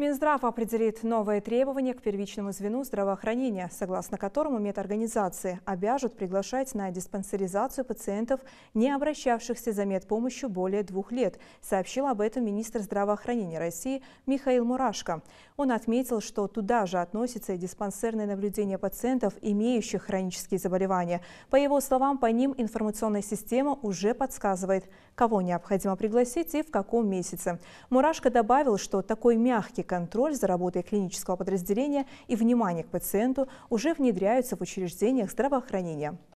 Минздрав определит новые требования к первичному звену здравоохранения, согласно которому медорганизации обяжут приглашать на диспансеризацию пациентов, не обращавшихся за медпомощью более двух лет, сообщил об этом министр здравоохранения России Михаил Мурашко. Он отметил, что туда же относится и диспансерное наблюдение пациентов, имеющих хронические заболевания. По его словам, по ним информационная система уже подсказывает, кого необходимо пригласить и в каком месяце. Мурашко добавил, что такой мягкий контроль за работой клинического подразделения и внимание к пациенту уже внедряются в учреждениях здравоохранения.